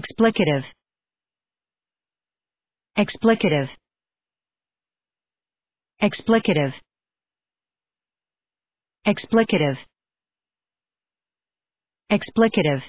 explicative explicative explicative explicative explicative